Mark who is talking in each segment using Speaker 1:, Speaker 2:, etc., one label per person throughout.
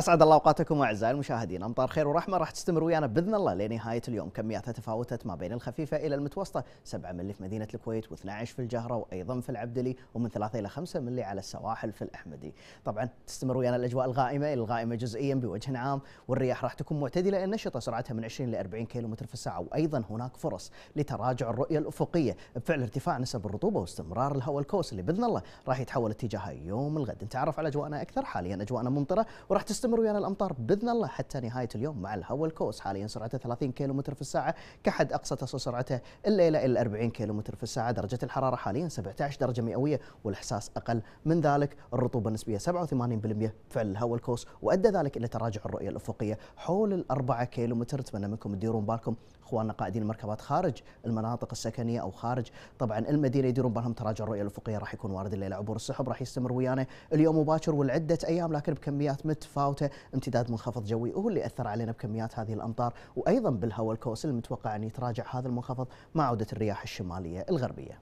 Speaker 1: اسعد الله اوقاتكم اعزائي المشاهدين امطار خير ورحمه راح تستمر ويانا باذن الله لنهايه اليوم كمياتها تفاوتت ما بين الخفيفه الى المتوسطه 7 ملي في مدينه الكويت و12 في الجهره وايضا في العبدلي ومن 3 الى 5 ملي على السواحل في الاحمدي طبعا تستمر ويانا الاجواء الغائمه الغائمه جزئيا بوجه عام والرياح راح تكون معتدله النشطه سرعتها من 20 ل 40 كم في الساعه وايضا هناك فرص لتراجع الرؤيه الافقيه بفعل ارتفاع نسب الرطوبه واستمرار الهواء الكوس اللي باذن الله راح يتحول اتجاهها يوم الغد نتعرف على اجواءنا اكثر حاليا اجواءنا ممطره وراح تستمر تستمر ويانا الامطار باذن الله حتى نهايه اليوم مع الهواء الكوس حاليا سرعته 30 كيلو متر في الساعه كحد اقصى تصل سرعته الليله الى 40 كيلو متر في الساعه درجه الحراره حاليا 17 درجه مئويه والاحساس اقل من ذلك الرطوبه النسبيه 87% فعل الهواء الكوس وادى ذلك الى تراجع الرؤيه الافقيه حول ال 4 كيلو متر اتمنى منكم تديرون بالكم اخواننا قائدين المركبات خارج المناطق السكنيه او خارج طبعا المدينه يديرون بالهم تراجع الرؤيه الافقيه راح يكون وارد الليله عبور السحب راح يستمر ويانا اليوم مباشر ولعده ايام لكن بكميات متفاوته موته امتداد منخفض جوي هو اللي اثر علينا بكميات هذه الامطار وايضا بالهواء الكوسل المتوقع ان يتراجع هذا المنخفض مع عوده الرياح الشماليه الغربيه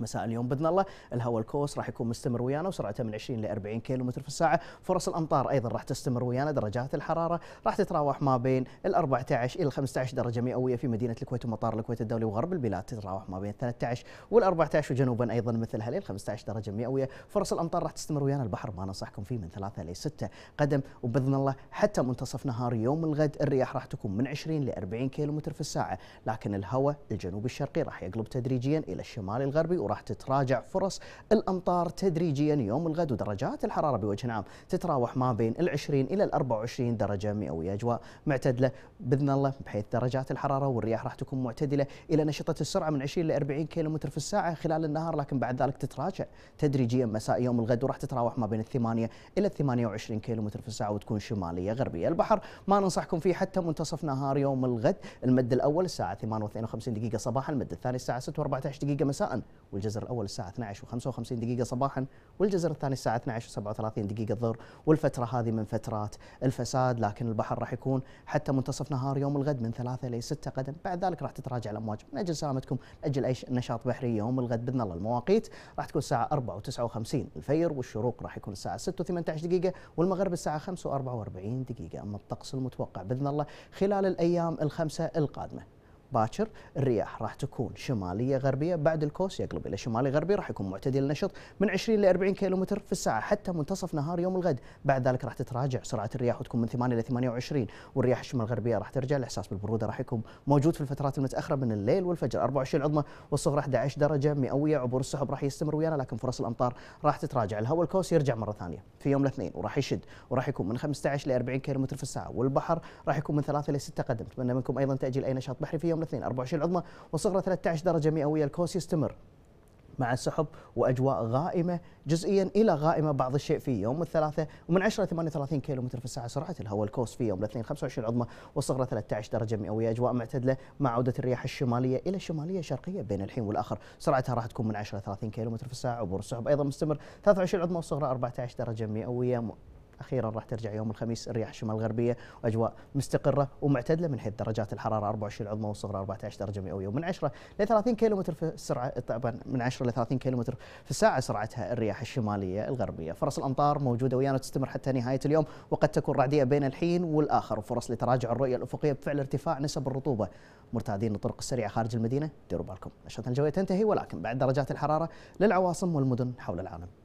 Speaker 1: مساء اليوم باذن الله الهواء الكوس راح يكون مستمر ويانا وسرعته من 20 ل 40 كيلو متر في الساعه، فرص الامطار ايضا راح تستمر ويانا، درجات الحراره راح تتراوح ما بين ال 14 الى 15 درجه مئويه في مدينه الكويت ومطار الكويت الدولي وغرب البلاد تتراوح ما بين 13 وال 14 وجنوبا ايضا مثل لل 15 درجه مئويه، فرص الامطار راح تستمر ويانا البحر ما ننصحكم فيه من 3 ل 6 قدم وباذن الله حتى منتصف نهار يوم الغد الرياح راح تكون من 20 ل 40 كيلو متر في الساعه، لكن الهواء الجنوب الشرقي راح يقلب تدريجيا الى الشمال الغربي وراح تتراجع فرص الامطار تدريجيا يوم الغد ودرجات الحراره بوجه عام تتراوح ما بين ال 20 الى ال 24 درجه مئويه اجواء معتدله باذن الله بحيث درجات الحراره والرياح راح تكون معتدله الى نشطه السرعه من 20 ل 40 كيلومتر في الساعه خلال النهار لكن بعد ذلك تتراجع تدريجيا مساء يوم الغد وراح تتراوح ما بين ال 8 الى ال 28 كيلومتر في الساعه وتكون شماليه غربيه البحر ما ننصحكم فيه حتى منتصف نهار يوم الغد المد الاول الساعه 8 و52 دقيقه صباحا المد الثاني الساعه 6 و14 دقيقه مساء والجزر الاول الساعه 12 و55 دقيقه صباحا والجزر الثاني الساعه 12 و37 دقيقه الظهر والفتره هذه من فترات الفساد لكن البحر راح يكون حتى منتصف نهار يوم الغد من 3 الى 6 قدم بعد ذلك راح تتراجع الامواج من اجل سلامتكم اجل اي نشاط بحري يوم الغد باذن الله المواقيت راح تكون الساعه 4 و59 الفير والشروق راح يكون الساعه 6 و18 دقيقه والمغرب الساعه 5 و44 دقيقه اما الطقس المتوقع باذن الله خلال الايام الخمسه القادمه باكر الرياح راح تكون شماليه غربيه بعد الكوس يقلب الى شمالي غربي راح يكون معتدل النشط من 20 ل 40 كيلومتر في الساعه حتى منتصف نهار يوم الغد بعد ذلك راح تتراجع سرعه الرياح وتكون من 8 ل 28 والرياح الشمال الغربيه راح ترجع الاحساس بالبروده راح يكون موجود في الفترات المتاخره من الليل والفجر 24 عظمى والصغرى 11 درجه مئويه عبور السحب راح يستمر ويانا لكن فرص الامطار راح تتراجع الهواء الكوس يرجع مره ثانيه في يوم الاثنين وراح يشد وراح يكون من 15 ل 40 كيلومتر في الساعه والبحر راح يكون من 3 ل 6 قدم اتمنى منكم ايضا تاجيل اي نشاط بحري في يوم الاثنين 24 عظمى وصغرى 13 درجة مئوية الكوس يستمر مع سحب واجواء غائمه جزئيا الى غائمه بعض الشيء في يوم الثلاثاء ومن 10 38 كيلو متر في الساعه سرعه الهواء الكوس في يوم الاثنين 25 عظمى والصغرى 13 درجه مئويه اجواء معتدله مع عوده الرياح الشماليه الى الشماليه الشرقيه بين الحين والاخر سرعتها راح تكون من 10 30 كيلو متر في الساعه عبور السحب ايضا مستمر 23 عظمى والصغرى 14 درجه مئويه اخيرا راح ترجع يوم الخميس الرياح الشمال الغربيه واجواء مستقره ومعتدله من حيث درجات الحراره 24 العظمى والصغرى 14 درجه مئويه ومن 10 ل 30 كيلو متر في السرعه طبعا من 10 ل 30 كيلو متر في الساعه سرعتها الرياح الشماليه الغربيه فرص الامطار موجوده ويانا تستمر حتى نهايه اليوم وقد تكون رعديه بين الحين والاخر وفرص لتراجع الرؤيه الافقيه بفعل ارتفاع نسب الرطوبه مرتادين الطرق السريعه خارج المدينه ديروا بالكم الاشرطه الجويه تنتهي ولكن بعد درجات الحراره للعواصم والمدن حول العالم